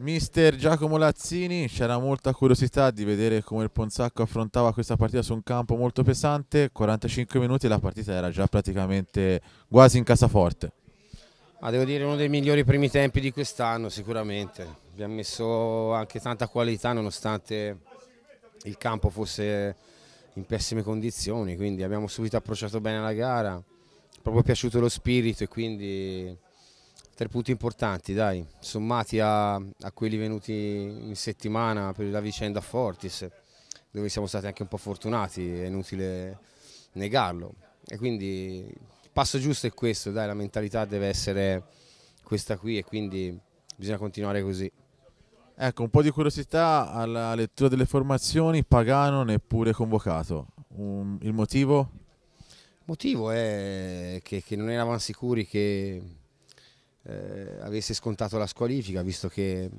Mister Giacomo Lazzini, c'era molta curiosità di vedere come il Ponzacco affrontava questa partita su un campo molto pesante, 45 minuti e la partita era già praticamente quasi in casaforte. Ma devo dire uno dei migliori primi tempi di quest'anno sicuramente, abbiamo messo anche tanta qualità nonostante il campo fosse in pessime condizioni, quindi abbiamo subito approcciato bene la gara, proprio piaciuto lo spirito e quindi Tre punti importanti, dai, sommati a, a quelli venuti in settimana per la vicenda Fortis, dove siamo stati anche un po' fortunati, è inutile negarlo. E quindi il passo giusto è questo, dai, la mentalità deve essere questa qui e quindi bisogna continuare così. Ecco, un po' di curiosità alla lettura delle formazioni, Pagano neppure convocato. Um, il motivo? Il motivo è che, che non eravamo sicuri che eh, avesse scontato la squalifica, visto che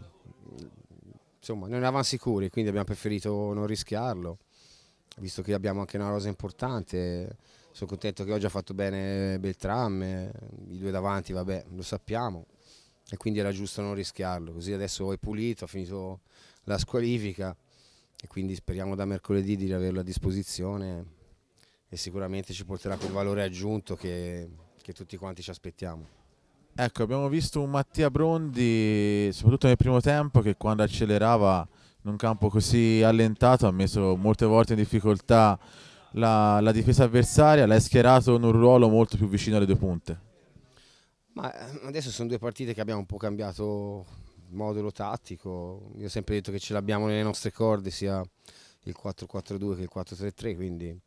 insomma, non eravamo sicuri, quindi abbiamo preferito non rischiarlo, visto che abbiamo anche una rosa importante. Sono contento che oggi ha fatto bene Beltram, i due davanti, vabbè, lo sappiamo, e quindi era giusto non rischiarlo. Così adesso è pulito, ha finito la squalifica e quindi speriamo da mercoledì di averlo a disposizione e sicuramente ci porterà quel valore aggiunto che, che tutti quanti ci aspettiamo. Ecco, abbiamo visto un Mattia Brondi, soprattutto nel primo tempo, che quando accelerava in un campo così allentato ha messo molte volte in difficoltà la, la difesa avversaria, l'ha schierato in un ruolo molto più vicino alle due punte. Ma eh, adesso sono due partite che abbiamo un po' cambiato modulo tattico, io ho sempre detto che ce l'abbiamo nelle nostre corde sia il 4-4-2 che il 4-3-3, quindi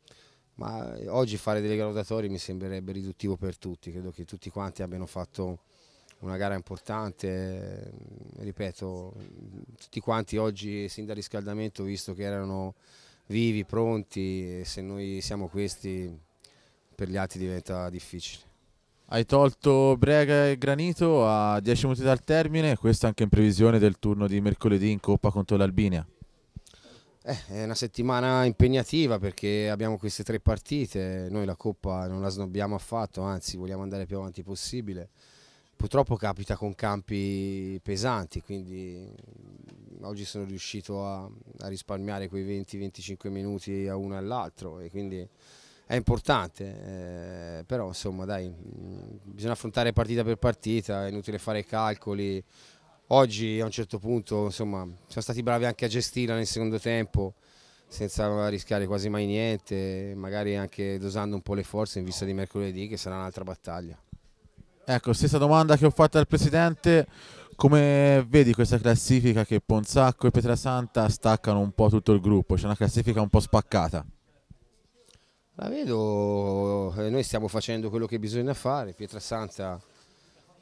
ma eh, oggi fare delle gradatori mi sembrerebbe riduttivo per tutti, credo che tutti quanti abbiano fatto una gara importante, eh, ripeto, tutti quanti oggi sin dal riscaldamento visto che erano vivi, pronti e se noi siamo questi per gli altri diventa difficile. Hai tolto Brega e Granito a 10 minuti dal termine, questo anche in previsione del turno di mercoledì in Coppa contro l'Albinia. Eh, è una settimana impegnativa perché abbiamo queste tre partite, noi la Coppa non la snobbiamo affatto, anzi vogliamo andare più avanti possibile. Purtroppo capita con campi pesanti, quindi mm, oggi sono riuscito a, a risparmiare quei 20-25 minuti a uno all'altro e quindi è importante, eh, però insomma dai, mm, bisogna affrontare partita per partita, è inutile fare calcoli, Oggi a un certo punto insomma, siamo stati bravi anche a gestirla nel secondo tempo senza rischiare quasi mai niente, magari anche dosando un po' le forze in vista di mercoledì che sarà un'altra battaglia. Ecco, stessa domanda che ho fatto al Presidente, come vedi questa classifica che Ponzacco e Pietrasanta staccano un po' tutto il gruppo? C'è una classifica un po' spaccata? La vedo, eh, noi stiamo facendo quello che bisogna fare, Pietrasanta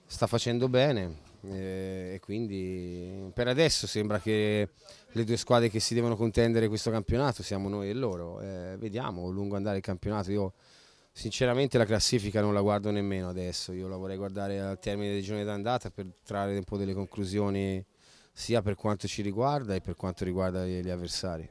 sta facendo bene, eh, e quindi per adesso sembra che le due squadre che si devono contendere questo campionato siamo noi e loro, eh, vediamo lungo andare il campionato, io sinceramente la classifica non la guardo nemmeno adesso, io la vorrei guardare al termine del giorno d'andata per trarre un po' delle conclusioni sia per quanto ci riguarda e per quanto riguarda gli avversari.